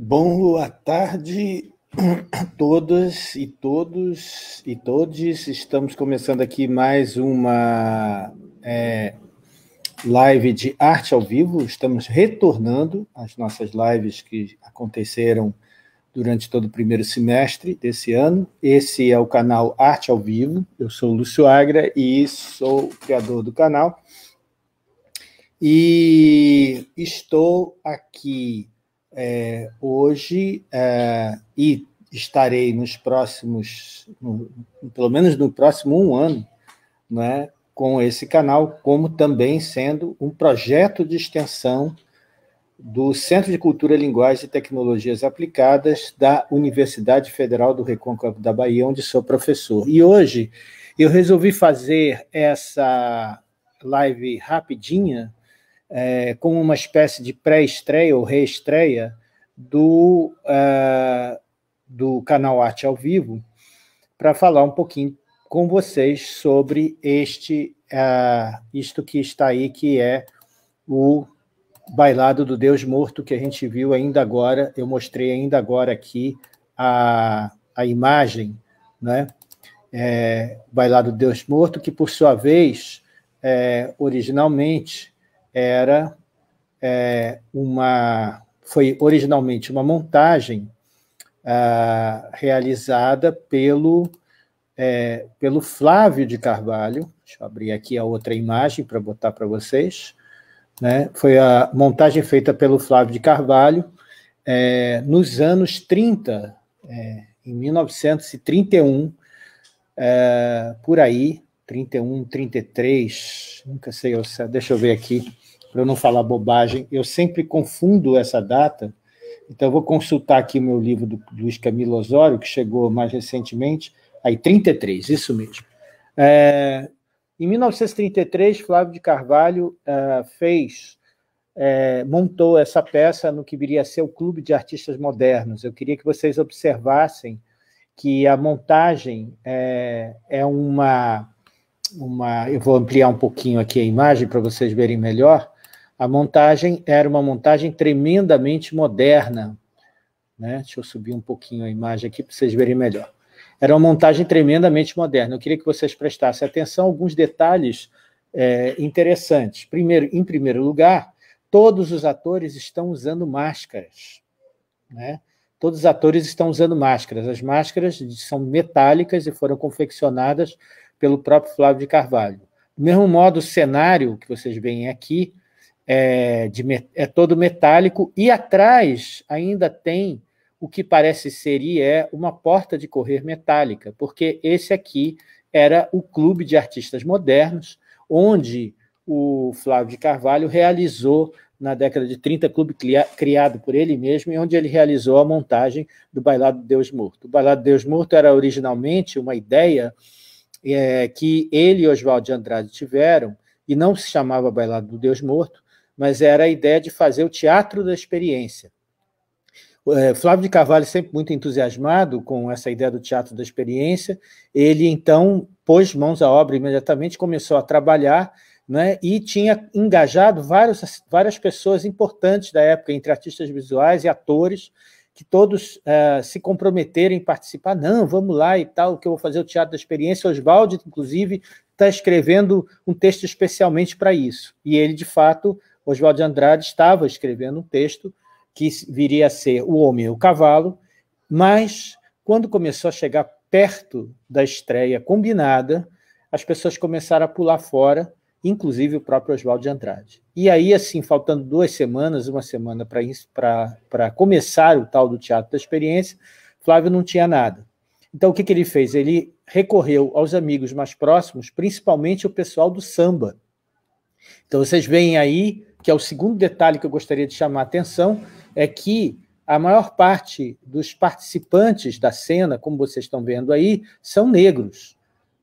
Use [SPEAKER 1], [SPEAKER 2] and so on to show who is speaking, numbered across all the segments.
[SPEAKER 1] Boa tarde a todas e todos e todes. Estamos começando aqui mais uma é, live de arte ao vivo. Estamos retornando às nossas lives que aconteceram durante todo o primeiro semestre desse ano. Esse é o canal Arte ao Vivo. Eu sou o Lúcio Agra e sou o criador do canal. E estou aqui é, hoje é, e estarei nos próximos, no, pelo menos no próximo um ano, né, com esse canal, como também sendo um projeto de extensão do Centro de Cultura, Linguagem e Tecnologias Aplicadas da Universidade Federal do Recôncavo da Bahia, onde sou professor. E hoje eu resolvi fazer essa live rapidinha é, como uma espécie de pré-estreia ou reestreia do, é, do canal Arte ao Vivo, para falar um pouquinho com vocês sobre este é, isto que está aí, que é o Bailado do Deus Morto, que a gente viu ainda agora, eu mostrei ainda agora aqui a, a imagem, né? É, Bailado do Deus Morto, que por sua vez, é, originalmente, era é, uma foi originalmente uma montagem ah, realizada pelo é, pelo Flávio de Carvalho. Deixa eu abrir aqui a outra imagem para botar para vocês. Né? Foi a montagem feita pelo Flávio de Carvalho é, nos anos 30, é, em 1931, é, por aí, 31, 33, nunca sei, deixa eu ver aqui para eu não falar bobagem, eu sempre confundo essa data. Então, eu vou consultar aqui o meu livro do Luiz Camilo Osório, que chegou mais recentemente, aí 33, isso mesmo. É, em 1933, Flávio de Carvalho é, fez, é, montou essa peça no que viria a ser o Clube de Artistas Modernos. Eu queria que vocês observassem que a montagem é, é uma, uma. Eu vou ampliar um pouquinho aqui a imagem para vocês verem melhor. A montagem era uma montagem tremendamente moderna. Né? Deixa eu subir um pouquinho a imagem aqui para vocês verem melhor. Era uma montagem tremendamente moderna. Eu queria que vocês prestassem atenção a alguns detalhes é, interessantes. Primeiro, em primeiro lugar, todos os atores estão usando máscaras. Né? Todos os atores estão usando máscaras. As máscaras são metálicas e foram confeccionadas pelo próprio Flávio de Carvalho. Do mesmo modo, o cenário que vocês veem aqui é, de, é todo metálico, e atrás ainda tem o que parece ser e é uma porta de correr metálica, porque esse aqui era o Clube de Artistas Modernos, onde o Flávio de Carvalho realizou na década de 30, clube criado por ele mesmo, e onde ele realizou a montagem do Bailado Deus Morto. O Bailado Deus Morto era originalmente uma ideia é, que ele e Oswaldo de Andrade tiveram, e não se chamava Bailado do Deus Morto, mas era a ideia de fazer o teatro da experiência. É, Flávio de Carvalho, sempre muito entusiasmado com essa ideia do teatro da experiência, ele então pôs mãos à obra imediatamente, começou a trabalhar né, e tinha engajado várias, várias pessoas importantes da época, entre artistas visuais e atores, que todos uh, se comprometeram em participar. Não, vamos lá e tal, que eu vou fazer o Teatro da Experiência. Oswald, inclusive, está escrevendo um texto especialmente para isso. E ele, de fato, Oswald de Andrade estava escrevendo um texto que viria a ser O Homem e o Cavalo, mas quando começou a chegar perto da estreia combinada, as pessoas começaram a pular fora, inclusive o próprio Oswald de Andrade. E aí, assim, faltando duas semanas, uma semana para começar o tal do Teatro da Experiência, Flávio não tinha nada. Então, o que, que ele fez? Ele recorreu aos amigos mais próximos, principalmente o pessoal do samba. Então, vocês veem aí que é o segundo detalhe que eu gostaria de chamar a atenção, é que a maior parte dos participantes da cena, como vocês estão vendo aí, são negros.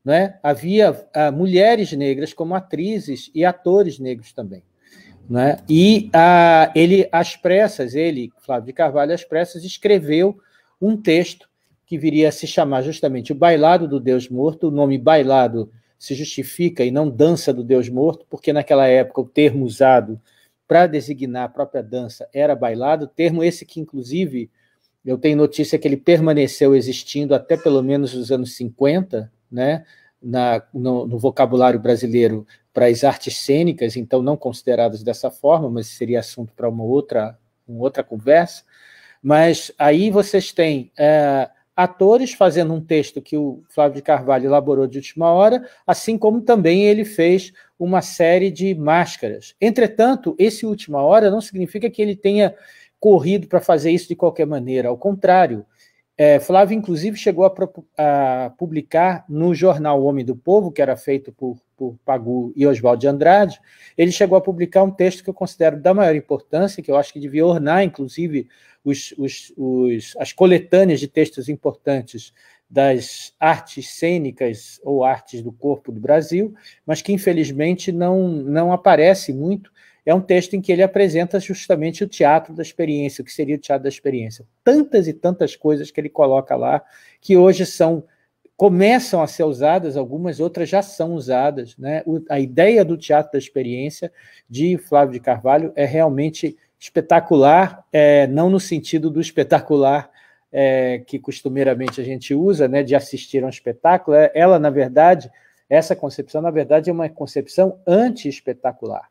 [SPEAKER 1] Né? Havia ah, mulheres negras como atrizes e atores negros também. Né? E ah, ele, às pressas, ele, Flávio de Carvalho, às pressas, escreveu um texto que viria a se chamar justamente O Bailado do Deus Morto, o nome Bailado se justifica e não dança do Deus morto, porque naquela época o termo usado para designar a própria dança era bailado, termo esse que, inclusive, eu tenho notícia que ele permaneceu existindo até pelo menos os anos 50, né, na, no, no vocabulário brasileiro para as artes cênicas, então não consideradas dessa forma, mas seria assunto para uma outra, uma outra conversa. Mas aí vocês têm é, atores fazendo um texto que o Flávio de Carvalho elaborou de última hora, assim como também ele fez uma série de máscaras. Entretanto, esse última hora não significa que ele tenha corrido para fazer isso de qualquer maneira, ao contrário. É, Flávio, inclusive, chegou a, a publicar no jornal Homem do Povo, que era feito por por Pagu e Oswald de Andrade, ele chegou a publicar um texto que eu considero da maior importância, que eu acho que devia ornar, inclusive, os, os, os, as coletâneas de textos importantes das artes cênicas ou artes do corpo do Brasil, mas que infelizmente não, não aparece muito. É um texto em que ele apresenta justamente o teatro da experiência, o que seria o teatro da experiência. Tantas e tantas coisas que ele coloca lá que hoje são começam a ser usadas, algumas outras já são usadas. Né? a ideia do teatro da experiência de Flávio de Carvalho é realmente espetacular, é, não no sentido do espetacular é, que costumeiramente a gente usa, né, de assistir a um espetáculo. É, ela, na verdade, essa concepção, na verdade, é uma concepção anti-espetacular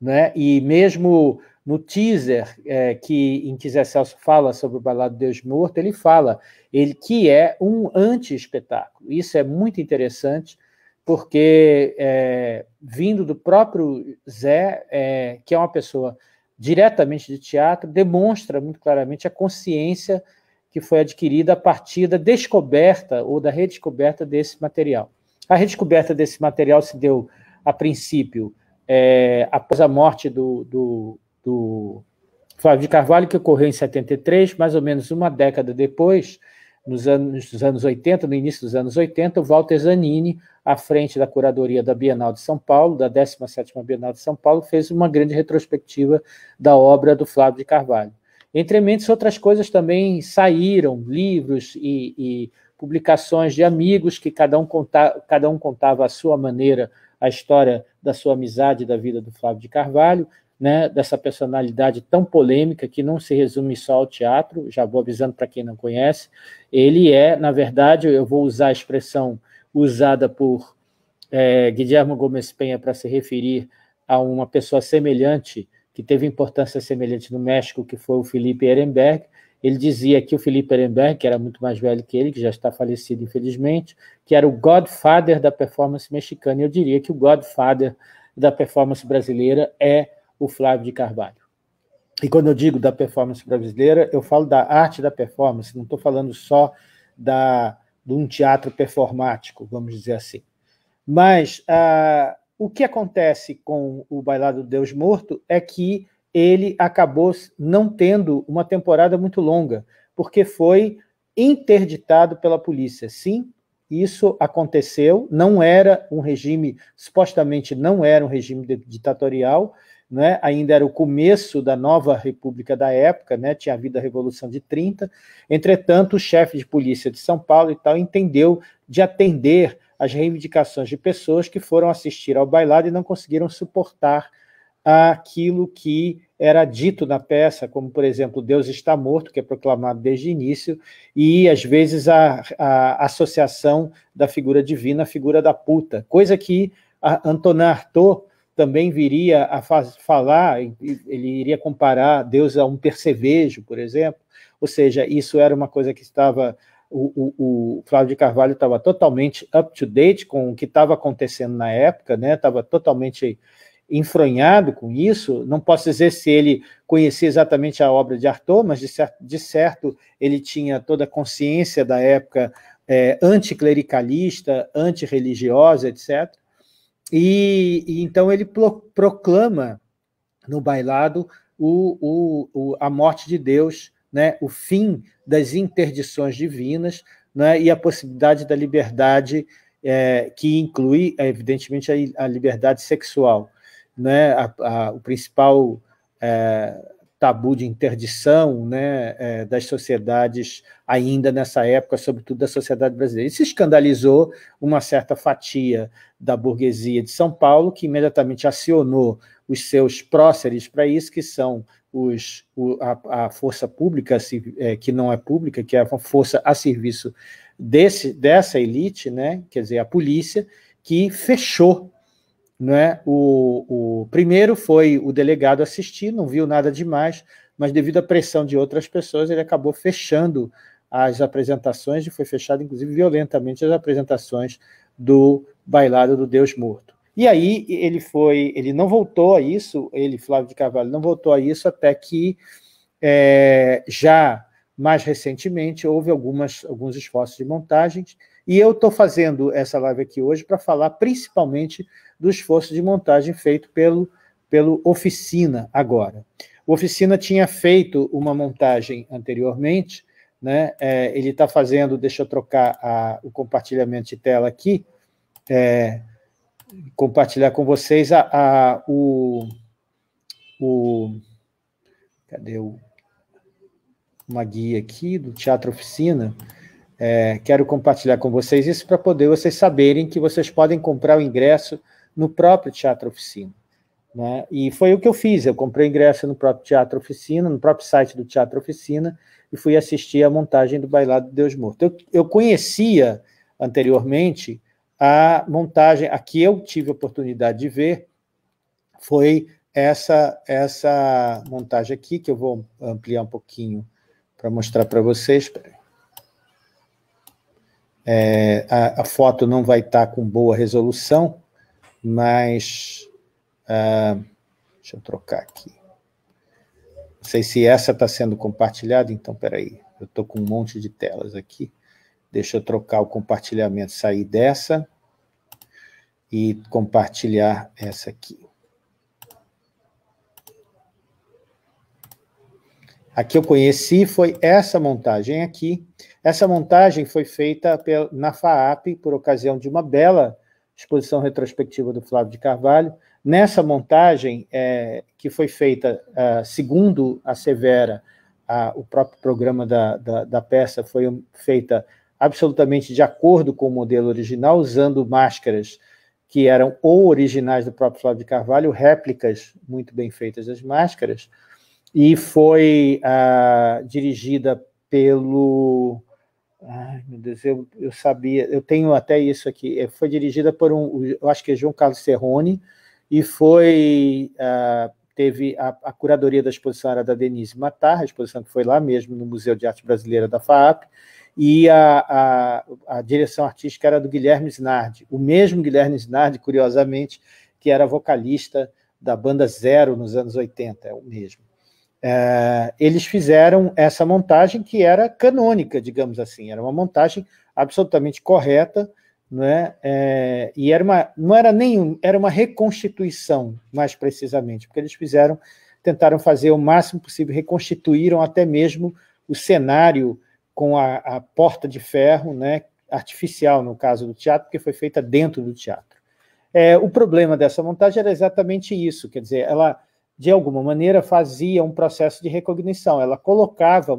[SPEAKER 1] né? E mesmo no teaser é, que em que Zé Celso fala sobre o Balado Deus Morto, ele fala ele que é um anti-espetáculo. Isso é muito interessante, porque é, vindo do próprio Zé, é, que é uma pessoa diretamente de teatro, demonstra muito claramente a consciência que foi adquirida a partir da descoberta ou da redescoberta desse material. A redescoberta desse material se deu, a princípio, é, após a morte do, do, do Flávio de Carvalho, que ocorreu em 73, mais ou menos uma década depois, nos anos, nos anos 80, no início dos anos 80, o Walter Zanini, à frente da curadoria da Bienal de São Paulo, da 17ª Bienal de São Paulo, fez uma grande retrospectiva da obra do Flávio de Carvalho. Entre mentes, outras coisas também saíram, livros e, e publicações de amigos que cada um, conta, cada um contava à sua maneira a história da sua amizade e da vida do Flávio de Carvalho, né, dessa personalidade tão polêmica que não se resume só ao teatro, já vou avisando para quem não conhece. Ele é, na verdade, eu vou usar a expressão usada por é, Guilherme Gomes Penha para se referir a uma pessoa semelhante, que teve importância semelhante no México, que foi o Felipe Ehrenberg, ele dizia que o Felipe Ehrenberg, que era muito mais velho que ele, que já está falecido, infelizmente, que era o godfather da performance mexicana. Eu diria que o godfather da performance brasileira é o Flávio de Carvalho. E quando eu digo da performance brasileira, eu falo da arte da performance, não estou falando só da, de um teatro performático, vamos dizer assim. Mas ah, o que acontece com o Bailado Deus Morto é que ele acabou não tendo uma temporada muito longa, porque foi interditado pela polícia. Sim, isso aconteceu, não era um regime, supostamente não era um regime ditatorial, né? ainda era o começo da nova república da época, né? tinha havido a Revolução de 30. Entretanto, o chefe de polícia de São Paulo e tal entendeu de atender às reivindicações de pessoas que foram assistir ao bailado e não conseguiram suportar aquilo que era dito na peça, como, por exemplo, Deus está morto, que é proclamado desde o início, e às vezes a, a associação da figura divina à figura da puta, coisa que Antonin Artaud também viria a falar, ele iria comparar Deus a um percevejo, por exemplo, ou seja, isso era uma coisa que estava o, o, o, Flávio de Carvalho estava totalmente up to date com o que estava acontecendo na época, né? Estava totalmente enfronhado com isso, não posso dizer se ele conhecia exatamente a obra de Arthur, mas de certo, de certo ele tinha toda a consciência da época é, anticlericalista, antirreligiosa, etc. E, e, então ele pro, proclama no bailado o, o, o, a morte de Deus, né, o fim das interdições divinas né, e a possibilidade da liberdade, é, que inclui, evidentemente, a, a liberdade sexual né, a, a, o principal é, tabu de interdição né, é, das sociedades, ainda nessa época, sobretudo da sociedade brasileira. Isso escandalizou uma certa fatia da burguesia de São Paulo, que imediatamente acionou os seus próceres para isso, que são os, o, a, a, força pública, é, que não é pública, que é uma força a serviço desse, dessa elite, né, quer dizer, a polícia, que fechou né? O, o primeiro foi o delegado assistir, não viu nada demais, mas devido à pressão de outras pessoas, ele acabou fechando as apresentações e foi fechado, inclusive, violentamente as apresentações do Bailado do Deus Morto. E aí ele foi, ele não voltou a isso, ele, Flávio de Carvalho, não voltou a isso até que é, já mais recentemente houve algumas, alguns esforços de montagens e eu estou fazendo essa live aqui hoje para falar principalmente do esforço de montagem feito pelo, pelo Oficina agora. O Oficina tinha feito uma montagem anteriormente, né? É, ele está fazendo, deixa eu trocar a, o compartilhamento de tela aqui, é, compartilhar com vocês a, a, o, o. Cadê o. Uma guia aqui do Teatro Oficina é, quero compartilhar com vocês isso para poder vocês saberem que vocês podem comprar o ingresso no próprio Teatro Oficina. Né? E foi o que eu fiz, eu comprei o ingresso no próprio Teatro Oficina, no próprio site do Teatro Oficina, e fui assistir a montagem do Bailado de Deus Morto. Eu, eu conhecia anteriormente a montagem, a que eu tive a oportunidade de ver, foi essa, essa montagem aqui, que eu vou ampliar um pouquinho para mostrar para vocês. Peraí. É, a, a, foto não vai estar tá com boa resolução, mas uh, deixa eu trocar aqui. Não sei se essa está sendo compartilhada, então peraí, eu estou com um monte de telas aqui. Deixa eu trocar o compartilhamento, sair dessa e compartilhar essa aqui. A que eu conheci foi essa montagem aqui. Essa montagem foi feita na FAAP por ocasião de uma bela exposição retrospectiva do Flávio de Carvalho. Nessa montagem, é, que foi feita é, segundo a Severa, a, o próprio programa da, da, da peça foi feita absolutamente de acordo com o modelo original, usando máscaras que eram ou originais do próprio Flávio de Carvalho, réplicas muito bem feitas das máscaras, e foi ah, dirigida pelo. Ai, meu Deus, eu, eu sabia, eu tenho até isso aqui. É, foi dirigida por um, eu acho que é João Carlos Serrone, e foi. Ah, teve a, a, curadoria da exposição era da Denise Matar, a exposição que foi lá mesmo, no Museu de Arte Brasileira da FAAP, e a, a, a direção artística era do Guilherme Snardi, o mesmo Guilherme Snardi, curiosamente, que era vocalista da banda Zero nos anos 80, é o mesmo é, eles fizeram essa montagem que era canônica, digamos assim, era uma montagem absolutamente correta, né? É, e era uma, não era nenhum, era uma reconstituição, mais precisamente, porque eles fizeram, tentaram fazer o máximo possível, reconstituíram até mesmo o cenário com a, a porta de ferro, né? Artificial no caso do teatro, porque foi feita dentro do teatro. É, o problema dessa montagem era exatamente isso, quer dizer, ela de alguma maneira, fazia um processo de recognição. Ela colocava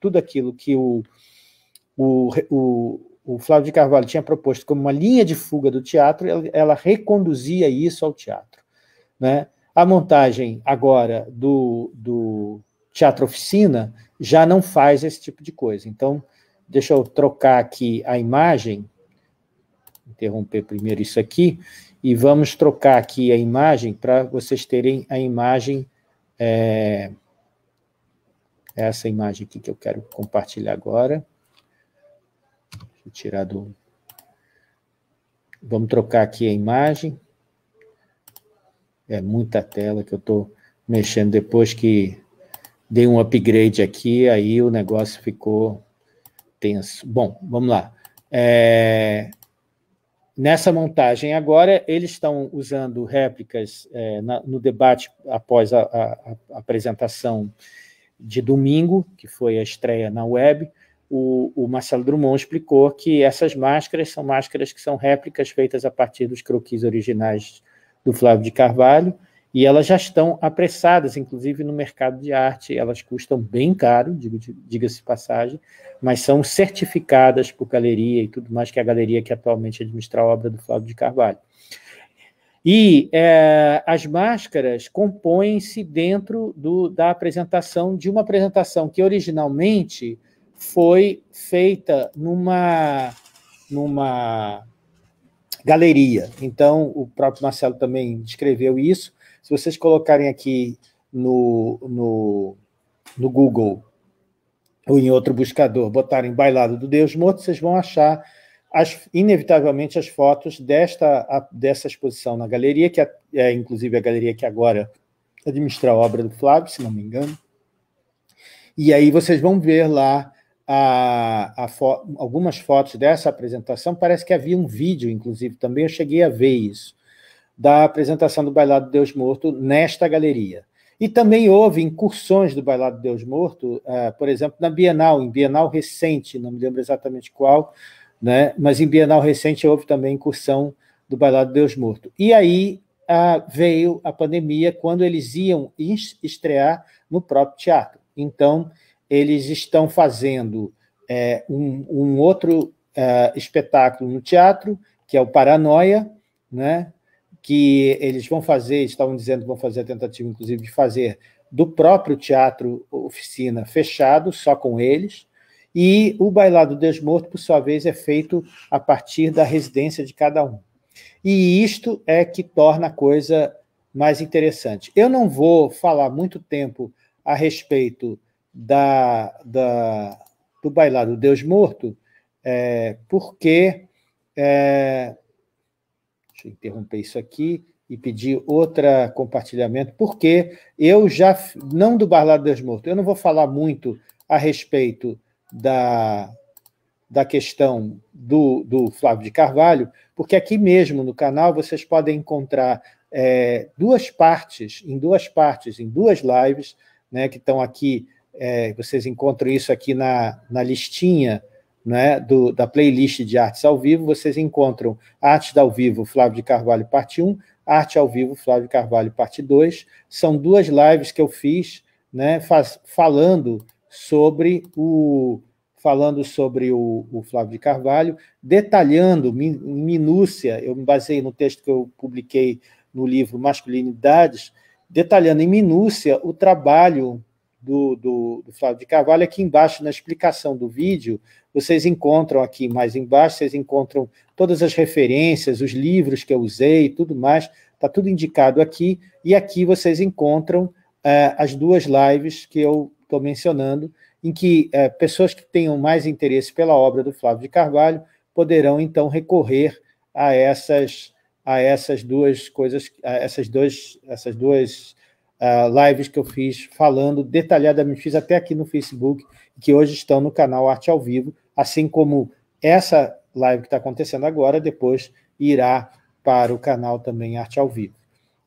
[SPEAKER 1] tudo aquilo que o, o, o, o Flávio de Carvalho tinha proposto como uma linha de fuga do teatro, ela, ela reconduzia isso ao teatro. Né? A montagem agora do, do Teatro Oficina já não faz esse tipo de coisa. Então, deixa eu trocar aqui a imagem, interromper primeiro isso aqui, e vamos trocar aqui a imagem para vocês terem a imagem. É, é, essa imagem aqui que eu quero compartilhar agora. Deixa eu tirar do. Vamos trocar aqui a imagem. É muita tela que eu estou mexendo depois que dei um upgrade aqui, aí o negócio ficou tenso. Bom, vamos lá. É, Nessa montagem agora, eles estão usando réplicas é, na, no debate após a, a, a, apresentação de domingo, que foi a estreia na web. O, o, Marcelo Drummond explicou que essas máscaras são máscaras que são réplicas feitas a partir dos croquis originais do Flávio de Carvalho e elas já estão apressadas, inclusive no mercado de arte, elas custam bem caro, diga-se passagem, mas são certificadas por galeria e tudo mais, que é a galeria que atualmente administra a obra do Flávio de Carvalho. E é, as máscaras compõem-se dentro do, da apresentação, de uma apresentação que originalmente foi feita numa, numa galeria. Então, o próprio Marcelo também descreveu isso. Se vocês colocarem aqui no, no, no Google ou em outro buscador, botarem Bailado do Deus Morto, vocês vão achar as, inevitavelmente as fotos desta, a, dessa exposição na galeria, que é, é inclusive a galeria que agora administra a obra do Flávio, se não me engano. E aí vocês vão ver lá a, a fo algumas fotos dessa apresentação. Parece que havia um vídeo, inclusive, também eu cheguei a ver isso da apresentação do Bailado Deus Morto nesta galeria. E também houve incursões do Bailado Deus Morto, ah, por exemplo, na Bienal, em Bienal recente, não me lembro exatamente qual, né? mas em Bienal recente houve também incursão do Bailado Deus Morto. E aí ah, veio a pandemia, quando eles iam estrear no próprio teatro. Então, eles estão fazendo é, um, um, outro ah, espetáculo no teatro, que é o Paranoia, né? que eles vão fazer, estavam dizendo que vão fazer a tentativa, inclusive, de fazer do próprio teatro oficina fechado, só com eles, e o Bailado Desmorto, por sua vez, é feito a partir da residência de cada um. E isto é que torna a coisa mais interessante. Eu não vou falar muito tempo a respeito da, da do Bailado Deus Morto, é, porque é, eu interromper isso aqui e pedir outro compartilhamento, porque eu já, não do Barlado dos Mortos, eu não vou falar muito a respeito da, da questão do, do Flávio de Carvalho, porque aqui mesmo no canal vocês podem encontrar é, duas partes, em duas partes, em duas lives, né, que estão aqui, é, vocês encontram isso aqui na, na listinha né, do, da playlist de artes ao vivo, vocês encontram Artes ao Vivo Flávio de Carvalho, parte 1, Arte ao Vivo Flávio de Carvalho, parte 2. São duas lives que eu fiz né, faz, falando sobre o falando sobre o, o, Flávio de Carvalho, detalhando em minúcia, eu me baseei no texto que eu publiquei no livro Masculinidades, detalhando em minúcia o trabalho do, do, do, Flávio de Carvalho, aqui é embaixo na explicação do vídeo, vocês encontram aqui mais embaixo, vocês encontram todas as referências, os livros que eu usei, tudo mais, está tudo indicado aqui, e aqui vocês encontram é, as duas lives que eu estou mencionando, em que é, pessoas que tenham mais interesse pela obra do Flávio de Carvalho poderão, então, recorrer a essas, a essas duas coisas, a essas duas, essas duas ah, lives que eu fiz falando detalhadamente, fiz até aqui no Facebook, que hoje estão no canal Arte ao Vivo, assim como essa live que está acontecendo agora, depois irá para o canal também Arte ao Vivo,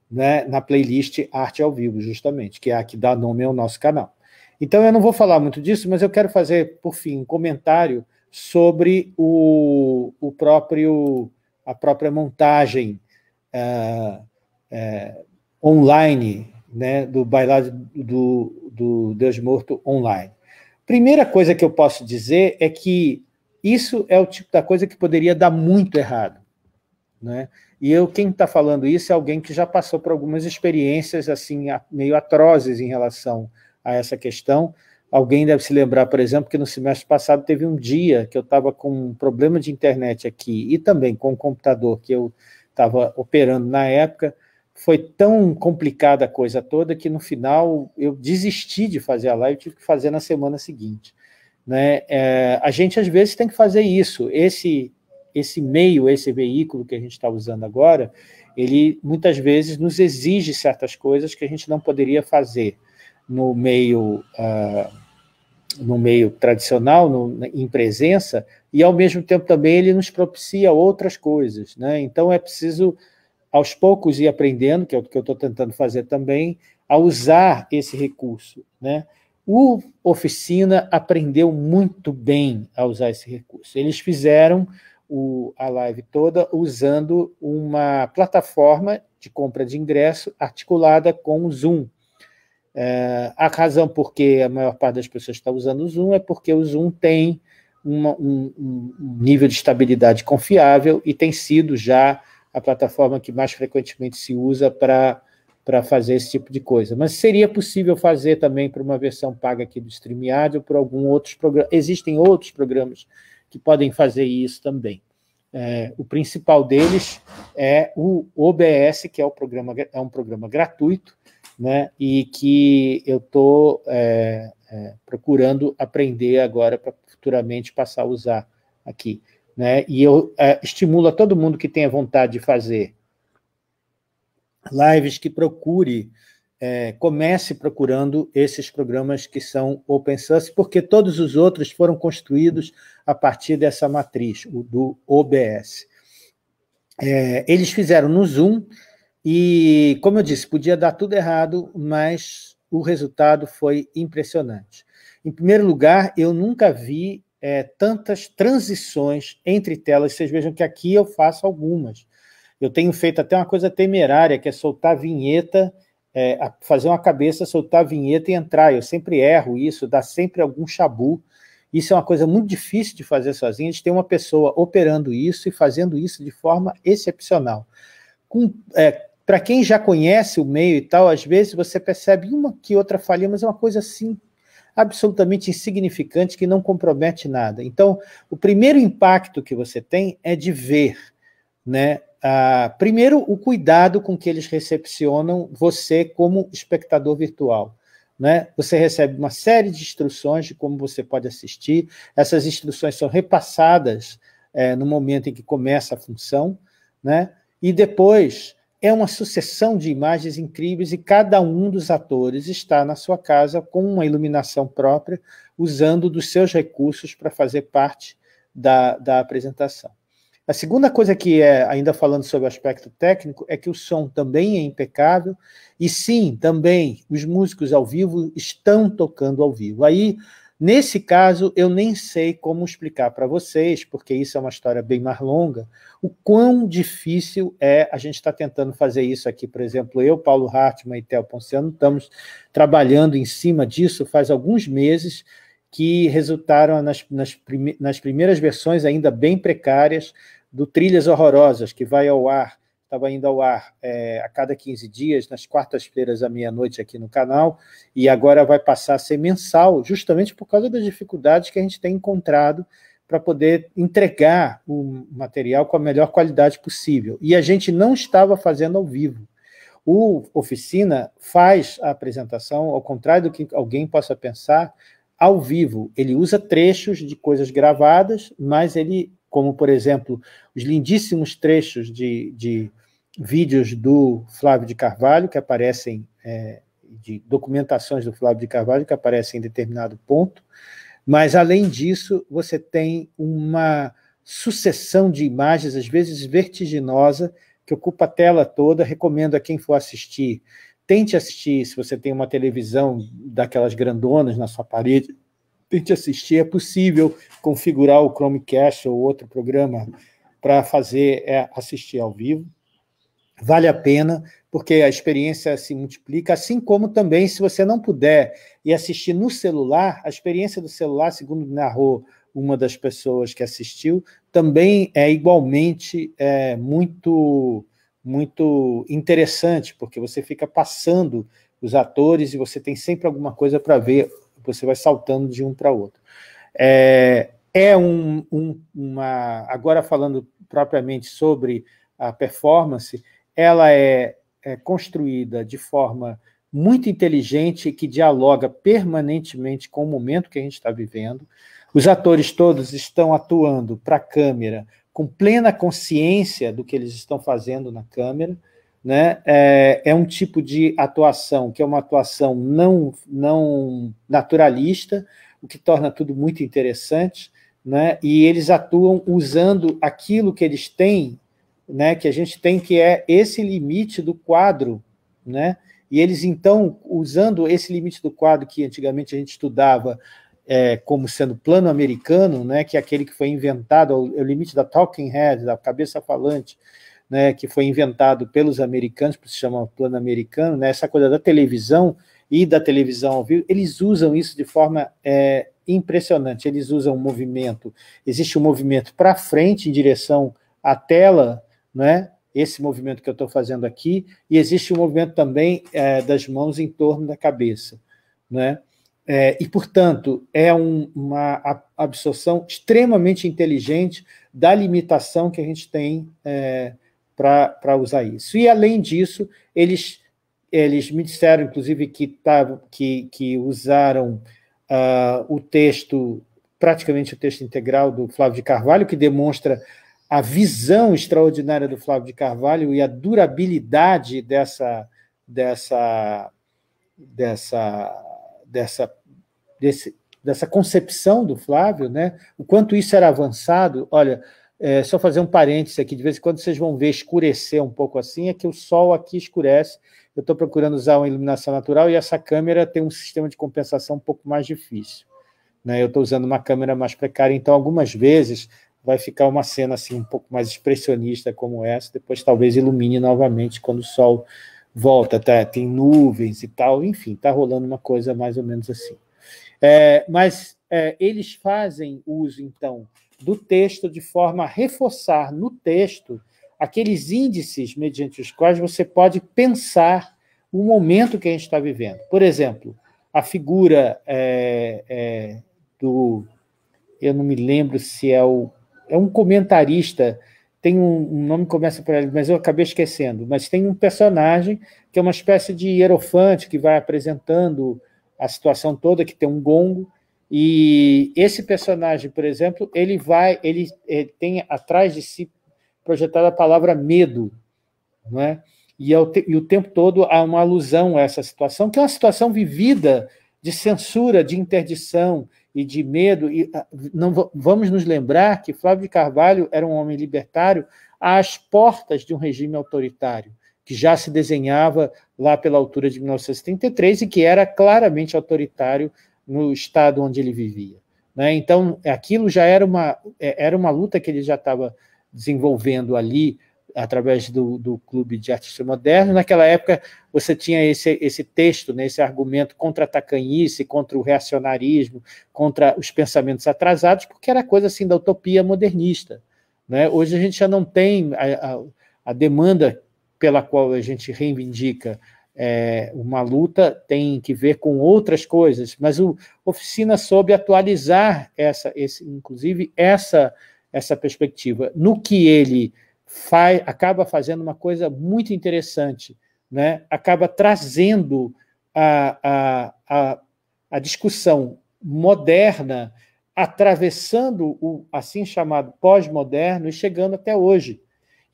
[SPEAKER 1] né? na playlist Arte ao Vivo, justamente, que é a que dá nome ao nosso canal. Então, eu não vou falar muito disso, mas eu quero fazer, por fim, um comentário sobre o, o próprio a própria montagem uh, uh, online né, do bailado do, do Deus Morto online. Primeira coisa que eu posso dizer é que isso é o tipo da coisa que poderia dar muito errado. Né? E eu, quem está falando isso é alguém que já passou por algumas experiências assim meio atrozes em relação a essa questão. Alguém deve se lembrar, por exemplo, que no semestre passado teve um dia que eu estava com um problema de internet aqui e também com o computador que eu estava operando na época foi tão complicada a coisa toda que no final eu desisti de fazer a live, tive que fazer na semana seguinte. Né? É, a gente às vezes tem que fazer isso. Esse esse meio, esse veículo que a gente está usando agora, ele muitas vezes nos exige certas coisas que a gente não poderia fazer no meio uh, no meio tradicional, no, em presença, e ao mesmo tempo também ele nos propicia outras coisas, né? Então é preciso aos poucos ir aprendendo, que é o que eu estou tentando fazer também, a usar esse recurso. Né? O Oficina aprendeu muito bem a usar esse recurso. Eles fizeram o, a live toda usando uma plataforma de compra de ingresso articulada com o Zoom. É, a razão por que a maior parte das pessoas está usando o Zoom é porque o Zoom tem uma, um, um nível de estabilidade confiável e tem sido já a plataforma que mais frequentemente se usa para para fazer esse tipo de coisa. Mas seria possível fazer também para uma versão paga aqui do StreamYard ou para algum outros programa. Existem outros programas que podem fazer isso também. É, o principal deles é o OBS, que é, o programa, é um programa gratuito, né, e que eu estou é, é, procurando aprender agora para futuramente passar a usar aqui né? E eu é, estimulo a todo mundo que tenha vontade de fazer lives que procure, é, comece procurando esses programas que são open source, porque todos os outros foram construídos a partir dessa matriz, o do OBS. É, eles fizeram no Zoom e, como eu disse, podia dar tudo errado, mas o resultado foi impressionante. Em primeiro lugar, eu nunca vi é, tantas transições entre telas. Vocês vejam que aqui eu faço algumas. Eu tenho feito até uma coisa temerária, que é soltar a vinheta, é, fazer uma cabeça, soltar a vinheta e entrar. Eu sempre erro isso, dá sempre algum chabu. Isso é uma coisa muito difícil de fazer sozinho. A gente tem uma pessoa operando isso e fazendo isso de forma excepcional. É, Para quem já conhece o meio e tal, às vezes você percebe uma que outra falha, mas é uma coisa assim absolutamente insignificante que não compromete nada. Então, o primeiro impacto que você tem é de ver, né? Ah, primeiro, o cuidado com que eles recepcionam você como espectador virtual. Né? Você recebe uma série de instruções de como você pode assistir. Essas instruções são repassadas é, no momento em que começa a função, né? E depois é uma sucessão de imagens incríveis e cada um dos atores está na sua casa com uma iluminação própria, usando dos seus recursos para fazer parte da, da apresentação. A segunda coisa que é, ainda falando sobre o aspecto técnico, é que o som também é impecável, e sim, também os músicos ao vivo estão tocando ao vivo. Aí Nesse caso, eu nem sei como explicar para vocês, porque isso é uma história bem mais longa, o quão difícil é a gente estar tá tentando fazer isso aqui. Por exemplo, eu, Paulo Hartmann e Theo Ponciano estamos trabalhando em cima disso faz alguns meses, que resultaram nas, nas, prime, nas primeiras versões ainda bem precárias do Trilhas Horrorosas, que vai ao ar estava indo ao ar é, a cada 15 dias, nas quartas-feiras à meia-noite aqui no canal, e agora vai passar a ser mensal, justamente por causa das dificuldades que a gente tem encontrado para poder entregar o material com a melhor qualidade possível. E a gente não estava fazendo ao vivo. O Oficina faz a apresentação, ao contrário do que alguém possa pensar, ao vivo. Ele usa trechos de coisas gravadas, mas ele, como por exemplo, os lindíssimos trechos de, de vídeos do Flávio de Carvalho, que aparecem, é, de documentações do Flávio de Carvalho, que aparecem em determinado ponto, mas, além disso, você tem uma sucessão de imagens, às vezes vertiginosa, que ocupa a tela toda. Recomendo a quem for assistir, tente assistir, se você tem uma televisão daquelas grandonas na sua parede, tente assistir. É possível configurar o Chromecast ou outro programa para fazer é, assistir ao vivo vale a pena, porque a experiência se multiplica, assim como também, se você não puder e assistir no celular, a experiência do celular, segundo narrou uma das pessoas que assistiu, também é igualmente é, muito, muito interessante, porque você fica passando os atores e você tem sempre alguma coisa para ver, você vai saltando de um para outro. É, é um, um, uma. Agora, falando propriamente sobre a performance, ela é, é construída de forma muito inteligente e que dialoga permanentemente com o momento que a gente está vivendo. Os atores todos estão atuando para a câmera com plena consciência do que eles estão fazendo na câmera. Né? É, é, um tipo de atuação que é uma atuação não, não naturalista, o que torna tudo muito interessante. Né? E eles atuam usando aquilo que eles têm né, que a gente tem, que é esse limite do quadro, né? E eles então, usando esse limite do quadro que antigamente a gente estudava é, como sendo plano americano, né, que é aquele que foi inventado, é o é limite da talking head, da cabeça falante, né, que foi inventado pelos americanos, para se chamar plano americano, né, essa coisa da televisão e da televisão ao vivo, eles usam isso de forma é, impressionante. Eles usam um movimento, existe um movimento para frente em direção à tela, né? esse movimento que eu estou fazendo aqui, e existe um movimento também é, das mãos em torno da cabeça. Né? É, e, portanto, é um, uma absorção extremamente inteligente da limitação que a gente tem é, para usar isso. E, além disso, eles, eles me disseram, inclusive, que, tavam, que, que usaram uh, o texto, praticamente o texto integral do Flávio de Carvalho, que demonstra a visão extraordinária do Flávio de Carvalho e a durabilidade dessa dessa dessa dessa desse, dessa concepção do Flávio, né? O quanto isso era avançado. Olha, é, só fazer um parêntese aqui, de vez em quando vocês vão ver escurecer um pouco assim, é que o sol aqui escurece. Eu estou procurando usar uma iluminação natural e essa câmera tem um sistema de compensação um pouco mais difícil. Né? Eu estou usando uma câmera mais precária, então algumas vezes vai ficar uma cena assim um pouco mais expressionista como essa, depois talvez ilumine novamente quando o sol volta, tá? tem nuvens e tal, enfim, está rolando uma coisa mais ou menos assim. É, mas é, eles fazem uso, então, do texto de forma a reforçar no texto aqueles índices mediante os quais você pode pensar o momento que a gente está vivendo. Por exemplo, a figura é, é do. Eu não me lembro se é o é um comentarista, tem um, um nome que começa por ele, mas eu acabei esquecendo, mas tem um personagem que é uma espécie de hierofante que vai apresentando a situação toda, que tem um gongo, e esse personagem, por exemplo, ele vai, ele, ele eh, tem atrás de si projetada a palavra medo, não é? E, é te, e, o tempo todo há uma alusão a essa situação, que é uma situação vivida de censura, de interdição, e de medo, e ah, não vamos nos lembrar que Flávio de Carvalho era um homem libertário às portas de um regime autoritário, que já se desenhava lá pela altura de 1973 e que era claramente autoritário no estado onde ele vivia. Né? Então, aquilo já era uma, é, era uma luta que ele já estava desenvolvendo ali através do, do Clube de Artistas Modernos. Naquela época, você tinha esse, esse texto, né, esse argumento contra a tacanhice, contra o reacionarismo, contra os pensamentos atrasados, porque era coisa assim da utopia modernista. Né? Hoje a gente já não tem a, a, a demanda pela qual a gente reivindica é, uma luta tem que ver com outras coisas, mas o oficina soube atualizar essa, esse, inclusive essa essa perspectiva. No que ele faz, acaba fazendo uma coisa muito interessante, né? acaba trazendo a, a, a, a discussão moderna, atravessando o assim chamado pós-moderno e chegando até hoje.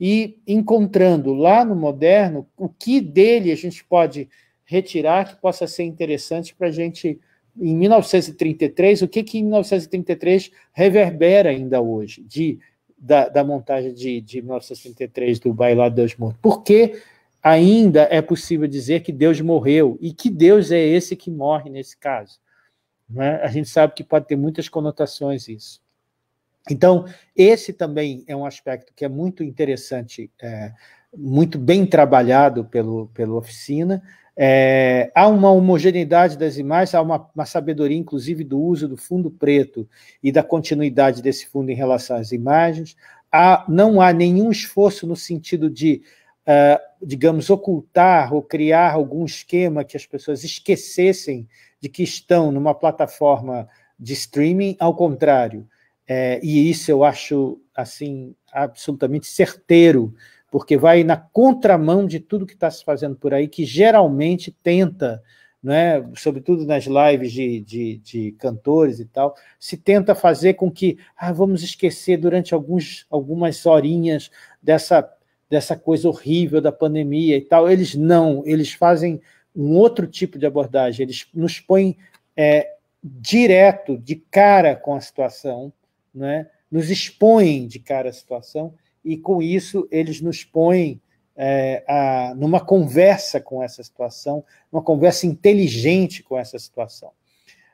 [SPEAKER 1] E encontrando lá no moderno o que dele a gente pode retirar que possa ser interessante para a gente em 1933, o que, que em 1933 reverbera ainda hoje, de da, da montagem de, de do Bailado Deus Morto? Porque ainda é possível dizer que Deus morreu e que Deus é esse que morre nesse caso? Né? A gente sabe que pode ter muitas conotações isso. Então, esse também é um aspecto que é muito interessante, é, muito bem trabalhado pelo, pela oficina, é, há uma homogeneidade das imagens, há uma, uma, sabedoria, inclusive, do uso do fundo preto e da continuidade desse fundo em relação às imagens. Há, não há nenhum esforço no sentido de, uh, digamos, ocultar ou criar algum esquema que as pessoas esquecessem de que estão numa plataforma de streaming, ao contrário. É, e isso eu acho assim absolutamente certeiro porque vai na contramão de tudo que está se fazendo por aí, que geralmente tenta, né, sobretudo nas lives de, de, de cantores e tal, se tenta fazer com que ah, vamos esquecer durante alguns, algumas horinhas dessa, dessa coisa horrível da pandemia e tal. Eles não, eles fazem um outro tipo de abordagem, eles nos põem é, direto, de cara com a situação, né? nos expõem de cara à situação e com isso eles nos põem é, a, numa conversa com essa situação, uma conversa inteligente com essa situação.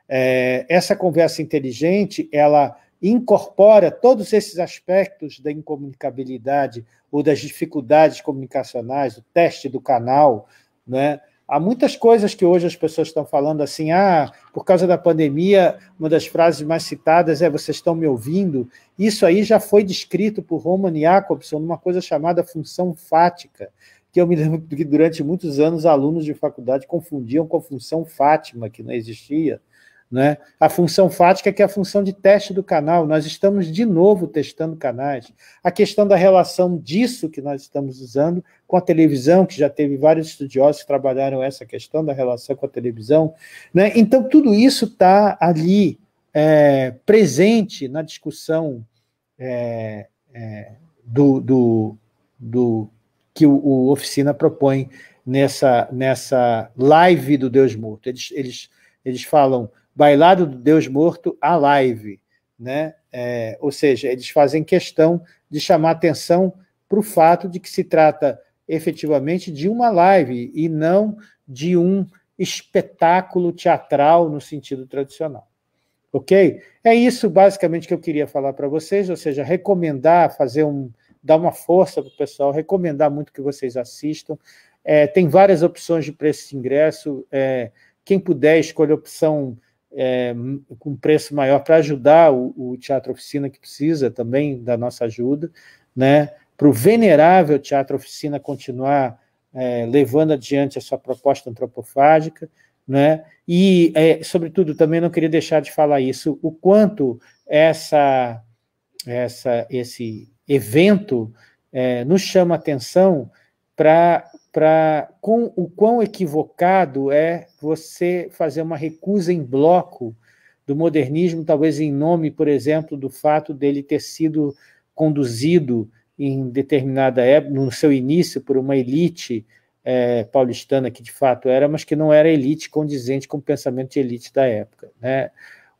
[SPEAKER 1] É, essa conversa inteligente, ela incorpora todos esses aspectos da incomunicabilidade ou das dificuldades comunicacionais, o teste do canal, né? Há muitas coisas que hoje as pessoas estão falando assim, ah, por causa da pandemia, uma das frases mais citadas é vocês estão me ouvindo. Isso aí já foi descrito por Roman Jacobson numa coisa chamada função fática, que eu me lembro que durante muitos anos alunos de faculdade confundiam com função Fátima, que não existia. Né? A função fática, é que é a função de teste do canal, nós estamos de novo testando canais. A questão da relação disso que nós estamos usando com a televisão, que já teve vários estudiosos que trabalharam essa questão da relação com a televisão. Né? Então, tudo isso está ali é, presente na discussão é, é, do, do, do, que o, o, Oficina propõe nessa, nessa live do Deus Morto. Eles, eles, eles falam Bailado do Deus Morto à live. Né? É, ou seja, eles fazem questão de chamar atenção para o fato de que se trata efetivamente de uma live e não de um espetáculo teatral no sentido tradicional. Ok? É isso basicamente que eu queria falar para vocês, ou seja, recomendar, fazer um, dar uma força para o pessoal, recomendar muito que vocês assistam. É, tem várias opções de preço de ingresso. É, quem puder escolher a opção é, com preço maior para ajudar o, o, Teatro Oficina, que precisa também da nossa ajuda, né? para o venerável Teatro Oficina continuar é, levando adiante a sua proposta antropofágica, né? e, é, sobretudo, também não queria deixar de falar isso, o quanto essa, essa, esse evento é, nos chama atenção para para com o quão equivocado é você fazer uma recusa em bloco do modernismo, talvez em nome, por exemplo, do fato dele ter sido conduzido em determinada época, no seu início, por uma elite é, paulistana que de fato era, mas que não era elite condizente com o pensamento de elite da época. Né?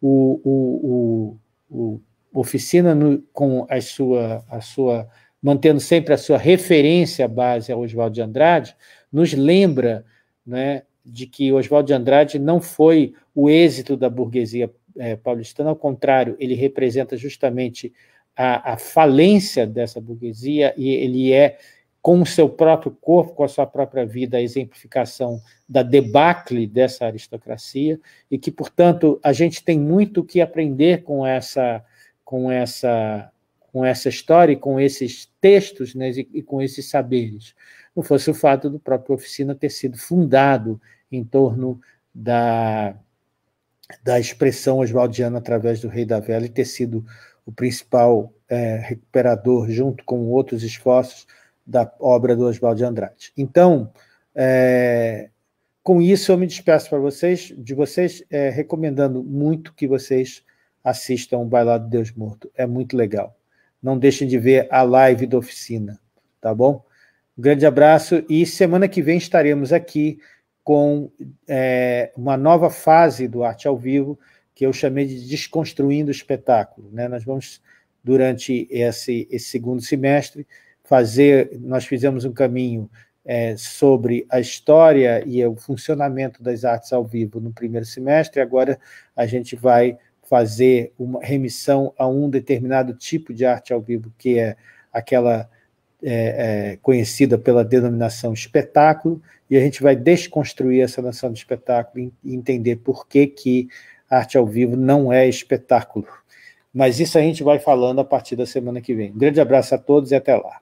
[SPEAKER 1] O, o, o, o oficina no, com a sua, a sua mantendo sempre a sua referência base a Oswaldo de Andrade, nos lembra né, de que Oswaldo de Andrade não foi o êxito da burguesia é, paulistana, ao contrário, ele representa justamente a, a falência dessa burguesia e ele é, com o seu próprio corpo, com a sua própria vida, a exemplificação da debacle dessa aristocracia e que, portanto, a gente tem muito o que aprender com essa com essa com essa história e com esses textos né, e com esses saberes. Não fosse o fato do próprio oficina ter sido fundado em torno da, da expressão oswaldiana através do Rei da Vela e ter sido o principal é, recuperador, junto com outros esforços, da obra do Oswaldo de Andrade. Então, é, com isso eu me despeço para vocês, de vocês, é, recomendando muito que vocês assistam o Bailado de Deus Morto. É muito legal. Não deixem de ver a live da oficina, tá bom? Um grande abraço e semana que vem estaremos aqui com é, uma nova fase do Arte ao Vivo, que eu chamei de Desconstruindo o Espetáculo. Né? Nós vamos, durante esse, esse segundo semestre, fazer. Nós fizemos um caminho é, sobre a história e o funcionamento das artes ao vivo no primeiro semestre, agora a gente vai fazer uma remissão a um determinado tipo de arte ao vivo, que é aquela é, é, conhecida pela denominação espetáculo, e a gente vai desconstruir essa noção de espetáculo e entender por que, que arte ao vivo não é espetáculo. Mas isso a gente vai falando a partir da semana que vem. Um grande abraço a todos e até lá.